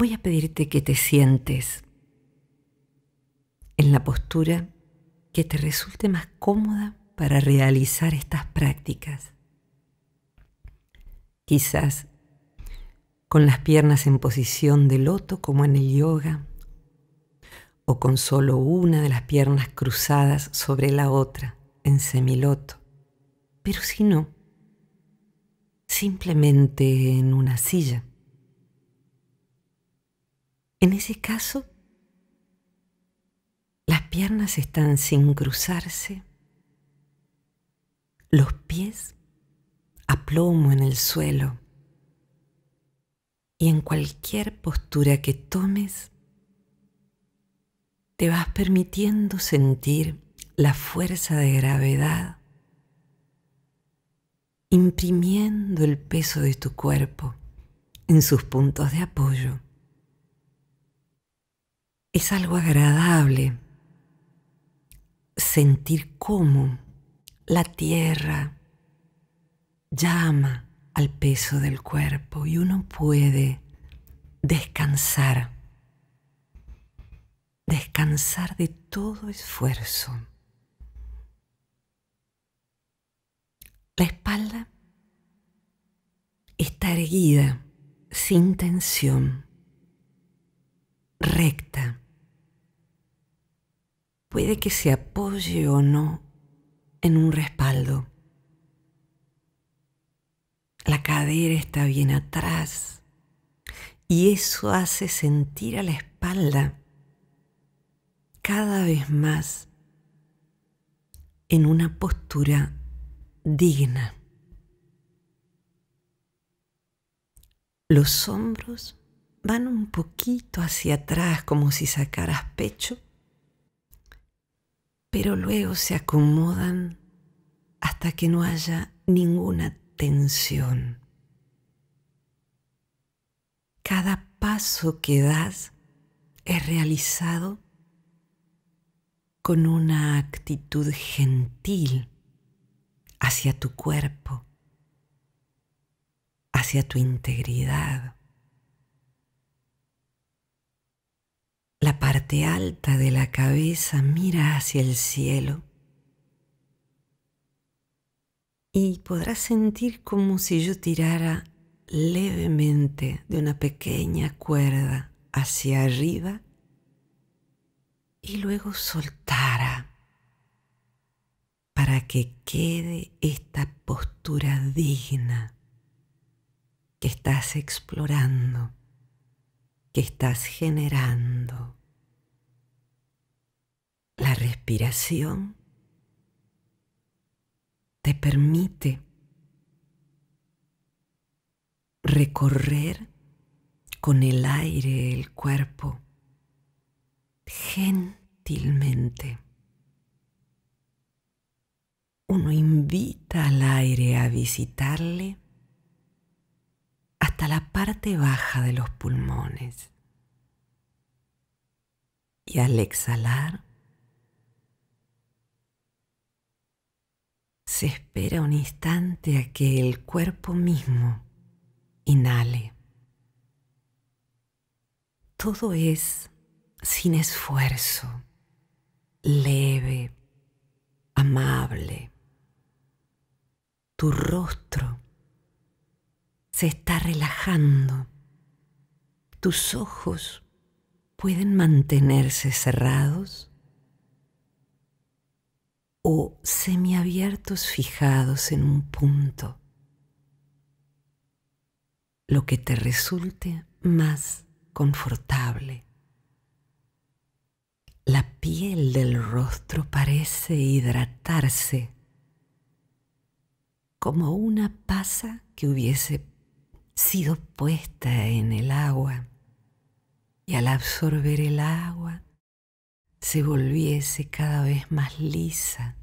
voy a pedirte que te sientes en la postura que te resulte más cómoda para realizar estas prácticas. Quizás con las piernas en posición de loto como en el yoga, o con solo una de las piernas cruzadas sobre la otra en semiloto. Pero si no, simplemente en una silla en ese caso, las piernas están sin cruzarse, los pies a plomo en el suelo y en cualquier postura que tomes, te vas permitiendo sentir la fuerza de gravedad imprimiendo el peso de tu cuerpo en sus puntos de apoyo es algo agradable sentir cómo la tierra llama al peso del cuerpo y uno puede descansar, descansar de todo esfuerzo. La espalda está erguida, sin tensión, recta puede que se apoye o no en un respaldo. La cadera está bien atrás y eso hace sentir a la espalda cada vez más en una postura digna. Los hombros van un poquito hacia atrás como si sacaras pecho pero luego se acomodan hasta que no haya ninguna tensión. Cada paso que das es realizado con una actitud gentil hacia tu cuerpo, hacia tu integridad. la parte alta de la cabeza mira hacia el cielo y podrás sentir como si yo tirara levemente de una pequeña cuerda hacia arriba y luego soltara para que quede esta postura digna que estás explorando, que estás generando. La respiración te permite recorrer con el aire el cuerpo gentilmente. Uno invita al aire a visitarle hasta la parte baja de los pulmones. Y al exhalar, se espera un instante a que el cuerpo mismo inhale. Todo es sin esfuerzo, leve, amable. Tu rostro se está relajando. Tus ojos pueden mantenerse cerrados o semiabiertos fijados en un punto, lo que te resulte más confortable. La piel del rostro parece hidratarse como una pasa que hubiese sido puesta en el agua y al absorber el agua se volviese cada vez más lisa.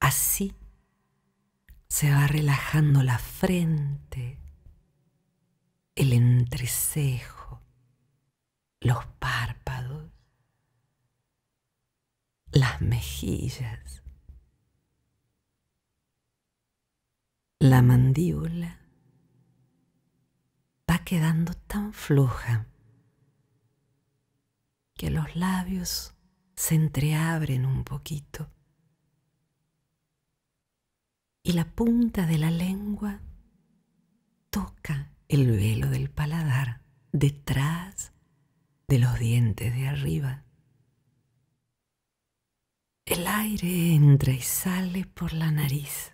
Así se va relajando la frente, el entrecejo, los párpados, las mejillas, la mandíbula va quedando tan floja que los labios se entreabren un poquito y la punta de la lengua toca el velo del paladar detrás de los dientes de arriba. El aire entra y sale por la nariz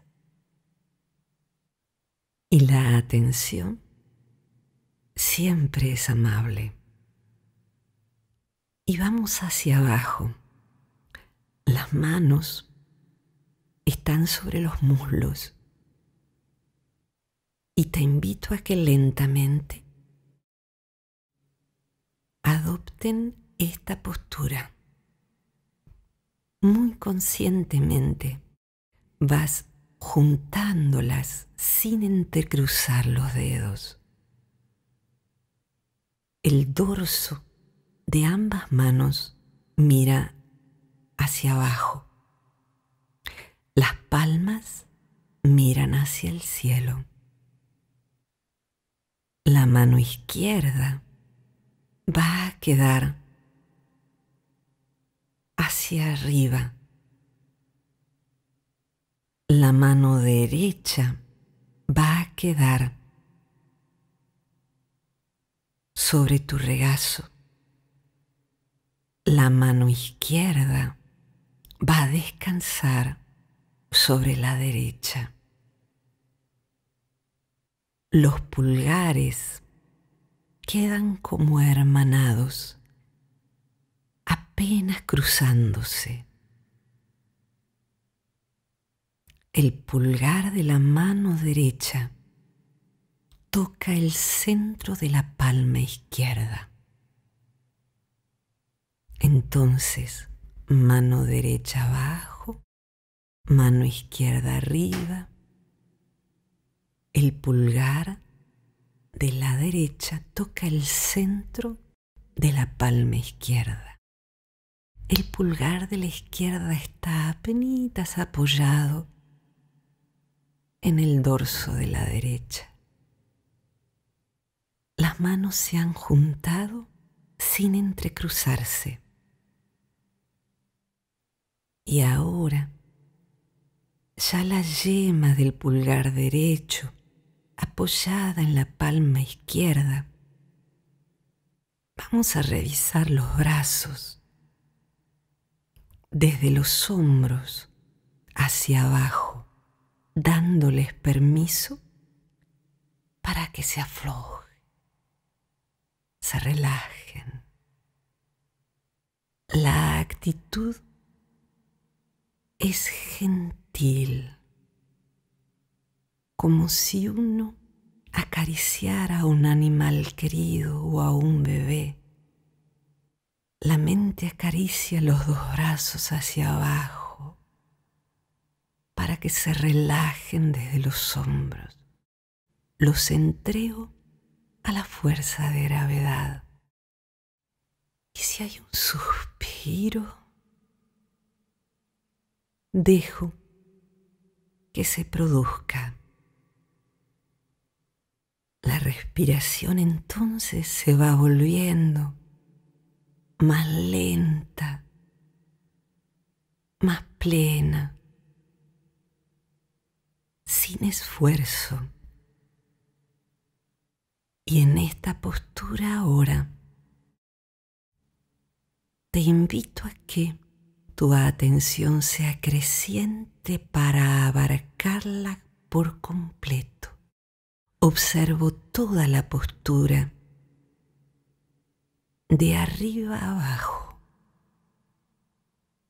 y la atención siempre es amable y vamos hacia abajo. Las manos están sobre los muslos y te invito a que lentamente adopten esta postura. Muy conscientemente vas juntándolas sin entrecruzar los dedos. El dorso de ambas manos mira hacia abajo. Las palmas miran hacia el cielo. La mano izquierda va a quedar hacia arriba. La mano derecha va a quedar sobre tu regazo. La mano izquierda va a descansar sobre la derecha. Los pulgares quedan como hermanados, apenas cruzándose. El pulgar de la mano derecha toca el centro de la palma izquierda. Entonces, mano derecha abajo, mano izquierda arriba, el pulgar de la derecha toca el centro de la palma izquierda. El pulgar de la izquierda está penitas apoyado en el dorso de la derecha. Las manos se han juntado sin entrecruzarse. Y ahora, ya la yema del pulgar derecho apoyada en la palma izquierda, vamos a revisar los brazos desde los hombros hacia abajo, dándoles permiso para que se aflojen, se relajen. La actitud es gentil, como si uno acariciara a un animal querido o a un bebé. La mente acaricia los dos brazos hacia abajo para que se relajen desde los hombros. Los entrego a la fuerza de gravedad. Y si hay un suspiro, dejo que se produzca. La respiración entonces se va volviendo más lenta, más plena, sin esfuerzo. Y en esta postura ahora te invito a que tu atención se acreciente para abarcarla por completo. Observo toda la postura, de arriba abajo,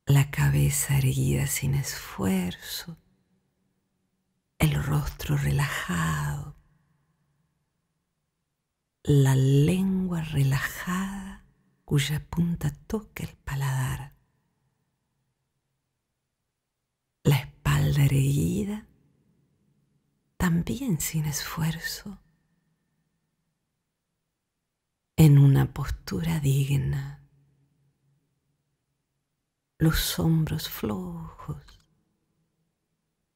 la cabeza erguida sin esfuerzo, el rostro relajado, la lengua relajada cuya punta toca el paladar la espalda erguida, también sin esfuerzo, en una postura digna, los hombros flojos,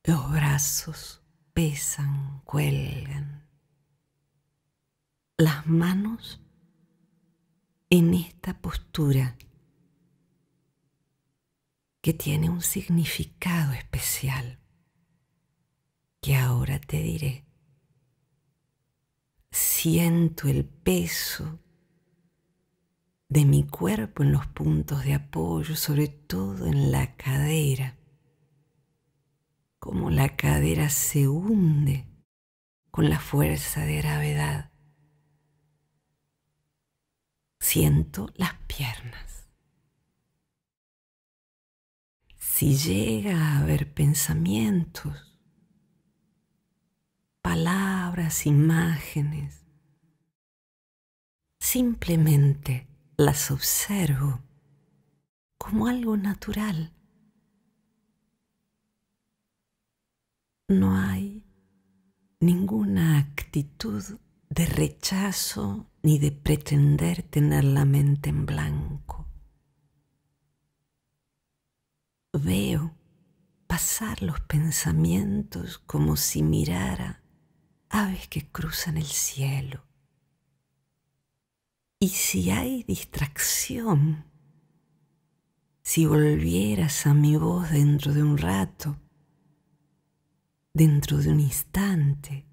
los brazos pesan, cuelgan, las manos en esta postura que tiene un significado especial que ahora te diré. Siento el peso de mi cuerpo en los puntos de apoyo, sobre todo en la cadera, como la cadera se hunde con la fuerza de gravedad. Siento las piernas si llega a haber pensamientos, palabras, imágenes, simplemente las observo como algo natural. No hay ninguna actitud de rechazo ni de pretender tener la mente en blanco. Veo pasar los pensamientos como si mirara aves que cruzan el cielo. Y si hay distracción, si volvieras a mi voz dentro de un rato, dentro de un instante,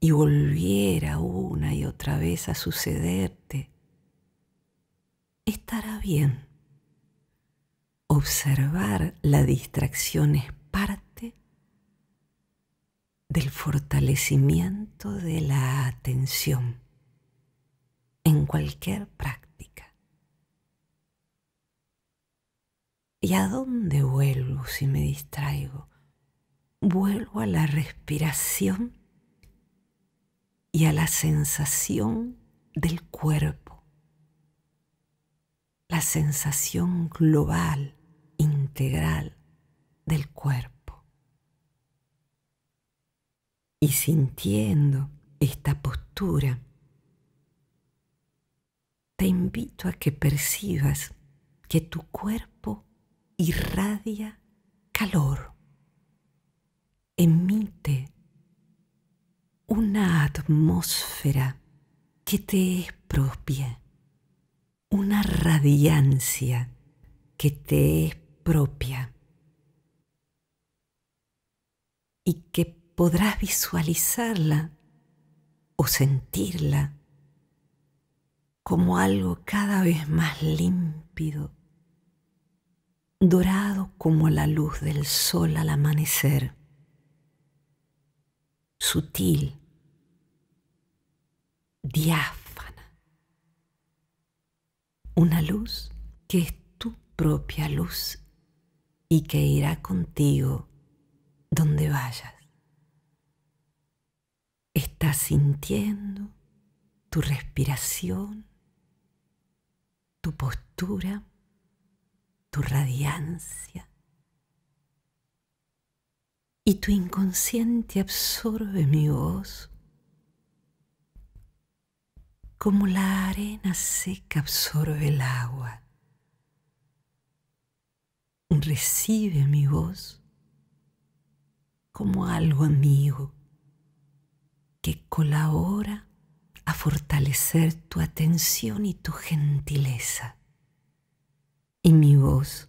y volviera una y otra vez a sucederte, estará bien observar la distracción es parte del fortalecimiento de la atención en cualquier práctica. ¿Y a dónde vuelvo si me distraigo? Vuelvo a la respiración y a la sensación del cuerpo, la sensación global integral del cuerpo. Y sintiendo esta postura, te invito a que percibas que tu cuerpo irradia calor, emite una atmósfera que te es propia, una radiancia que te es propia y que podrás visualizarla o sentirla como algo cada vez más límpido, dorado como la luz del sol al amanecer, sutil, diáfana, una luz que es tu propia luz y que irá contigo donde vayas. Estás sintiendo tu respiración, tu postura, tu radiancia. Y tu inconsciente absorbe mi voz como la arena seca absorbe el agua recibe mi voz como algo amigo que colabora a fortalecer tu atención y tu gentileza. Y mi voz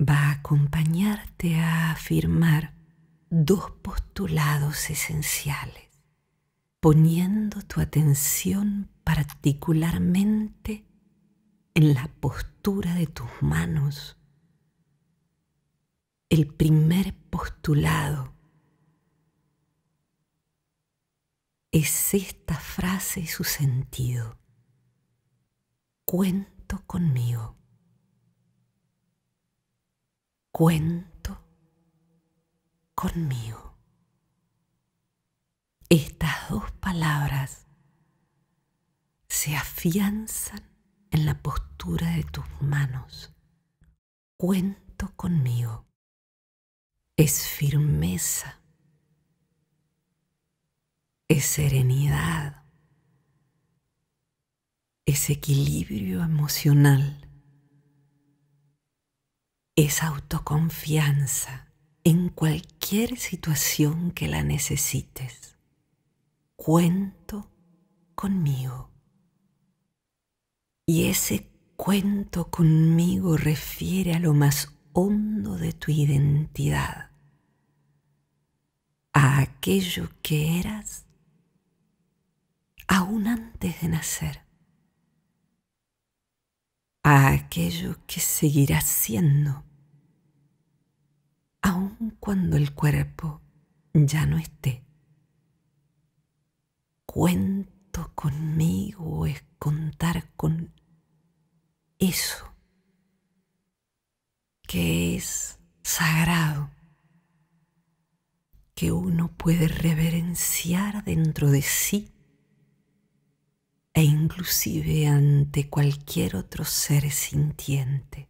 va a acompañarte a afirmar dos postulados esenciales, poniendo tu atención particularmente en la postura de tus manos. El primer postulado es esta frase y su sentido. Cuento conmigo. Cuento conmigo. Estas dos palabras se afianzan en la postura de tus manos. Cuento conmigo. Es firmeza. Es serenidad. Es equilibrio emocional. Es autoconfianza en cualquier situación que la necesites. Cuento conmigo y ese cuento conmigo refiere a lo más hondo de tu identidad, a aquello que eras aún antes de nacer, a aquello que seguirás siendo, aun cuando el cuerpo ya no esté. Cuento conmigo es contar con eso que es sagrado, que uno puede reverenciar dentro de sí e inclusive ante cualquier otro ser sintiente,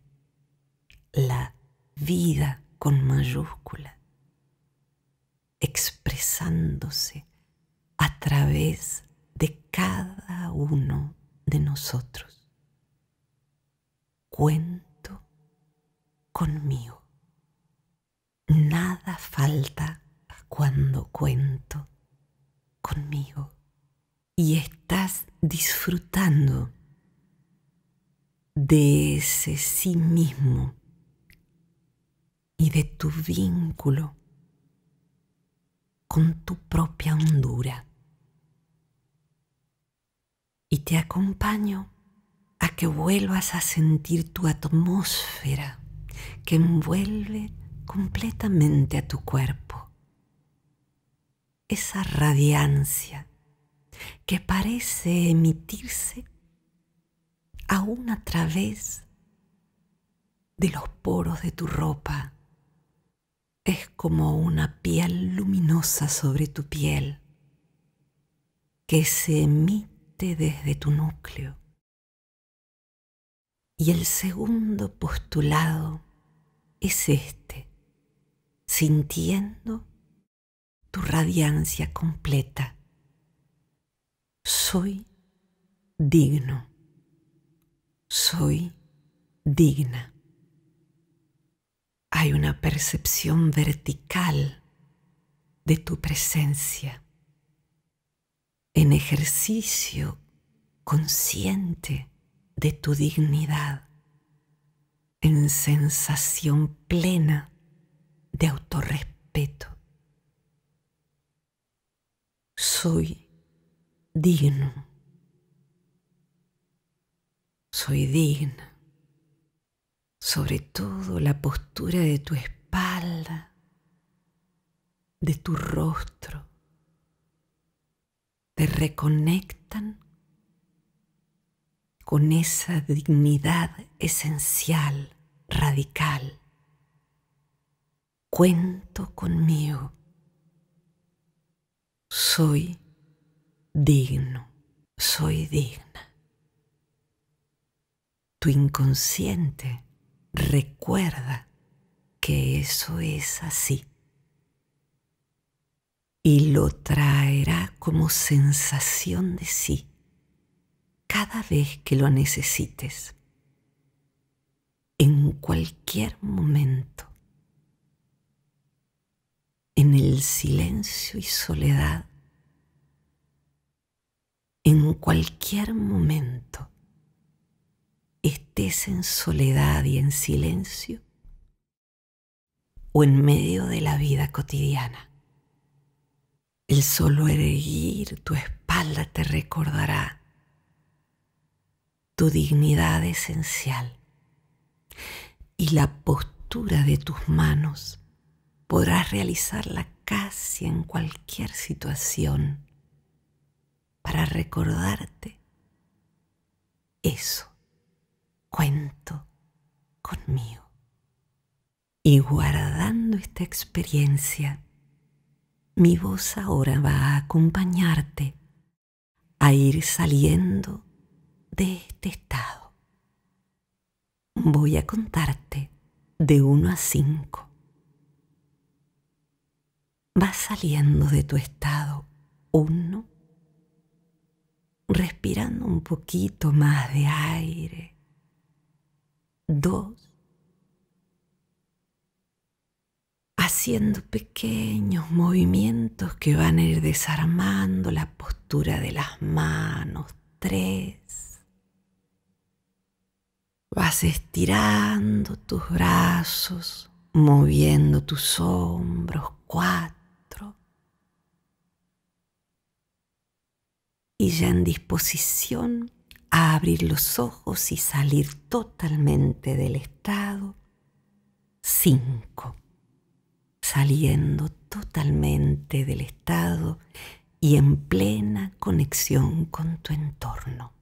la vida con mayúscula, expresándose a través de cada uno de nosotros cuento conmigo. Nada falta cuando cuento conmigo y estás disfrutando de ese sí mismo y de tu vínculo con tu propia hondura. Y te acompaño que vuelvas a sentir tu atmósfera que envuelve completamente a tu cuerpo. Esa radiancia que parece emitirse aún a través de los poros de tu ropa. Es como una piel luminosa sobre tu piel que se emite desde tu núcleo y el segundo postulado es este, sintiendo tu radiancia completa. Soy digno, soy digna. Hay una percepción vertical de tu presencia en ejercicio consciente de tu dignidad en sensación plena de autorrespeto. Soy digno. Soy digna. Sobre todo la postura de tu espalda, de tu rostro, te reconectan con esa dignidad esencial, radical. Cuento conmigo. Soy digno, soy digna. Tu inconsciente recuerda que eso es así y lo traerá como sensación de sí cada vez que lo necesites, en cualquier momento, en el silencio y soledad, en cualquier momento estés en soledad y en silencio o en medio de la vida cotidiana. El solo erguir tu espalda te recordará tu dignidad esencial y la postura de tus manos podrás realizarla casi en cualquier situación para recordarte eso. Cuento conmigo. Y guardando esta experiencia, mi voz ahora va a acompañarte a ir saliendo de este estado. Voy a contarte de 1 a 5. Vas saliendo de tu estado 1, respirando un poquito más de aire. 2, haciendo pequeños movimientos que van a ir desarmando la postura de las manos. 3, Vas estirando tus brazos, moviendo tus hombros, cuatro. Y ya en disposición a abrir los ojos y salir totalmente del estado, cinco. Saliendo totalmente del estado y en plena conexión con tu entorno.